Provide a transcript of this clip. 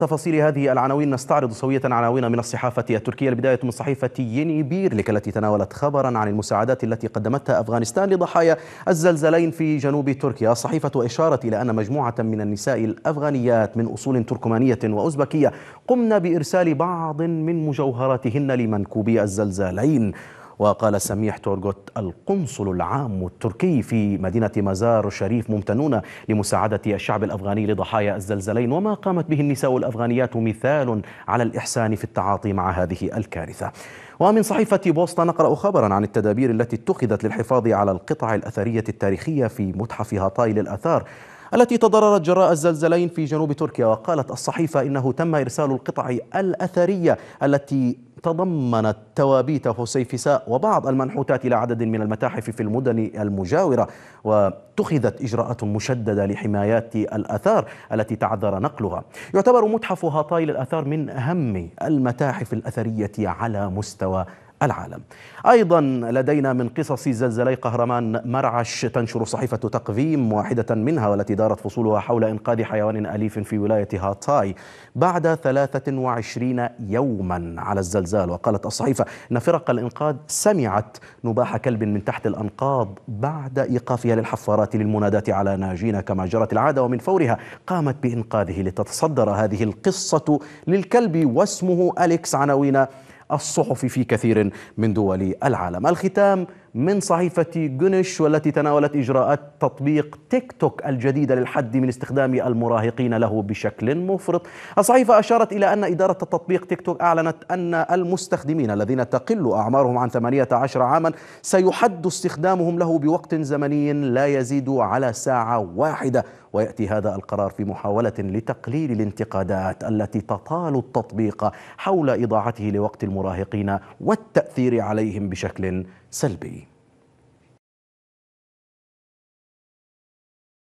تفاصيل هذه العناوين نستعرض سوية عناوين من الصحافة التركية البداية من صحيفة يني بيرلك التي تناولت خبرا عن المساعدات التي قدمتها أفغانستان لضحايا الزلزالين في جنوب تركيا الصحيفة أشارت إلى أن مجموعة من النساء الأفغانيات من أصول تركمانية وأوزبكية قمن بإرسال بعض من مجوهراتهن لمنكوبي الزلزالين وقال سميح تورغوت القنصل العام التركي في مدينة مزار شريف ممتنون لمساعدة الشعب الأفغاني لضحايا الزلزلين وما قامت به النساء الأفغانيات مثال على الإحسان في التعاطي مع هذه الكارثة ومن صحيفة بوسطة نقرأ خبرا عن التدابير التي اتخذت للحفاظ على القطع الأثرية التاريخية في متحف هاتاي للآثار التي تضررت جراء الزلزالين في جنوب تركيا وقالت الصحيفة إنه تم إرسال القطع الأثرية التي تضمنت توابيت فسيفساء وبعض المنحوتات إلى عدد من المتاحف في المدن المجاورة واتخذت إجراءات مشددة لحمايات الأثار التي تعذر نقلها يعتبر متحف هاطاي للأثار من أهم المتاحف الأثرية على مستوى العالم أيضا لدينا من قصص زلزالي قهرمان مرعش تنشر صحيفة تقويم واحدة منها والتي دارت فصولها حول إنقاذ حيوان أليف في ولاية هاتاي بعد 23 يوما على الزلزال وقالت الصحيفة أن فرق الإنقاذ سمعت نباح كلب من تحت الأنقاض بعد إيقافها للحفارات للمناداة على ناجين كما جرت العادة ومن فورها قامت بإنقاذه لتتصدر هذه القصة للكلب واسمه أليكس عناوين الصحف في كثير من دول العالم الختام من صحيفة جونش والتي تناولت إجراءات تطبيق تيك توك الجديدة للحد من استخدام المراهقين له بشكل مفرط الصحيفة أشارت إلى أن إدارة التطبيق تيك توك أعلنت أن المستخدمين الذين تقل أعمارهم عن 18 عاما سيحد استخدامهم له بوقت زمني لا يزيد على ساعة واحدة ويأتي هذا القرار في محاولة لتقليل الانتقادات التي تطال التطبيق حول إضاعته لوقت المراهقين والتأثير عليهم بشكل سلبي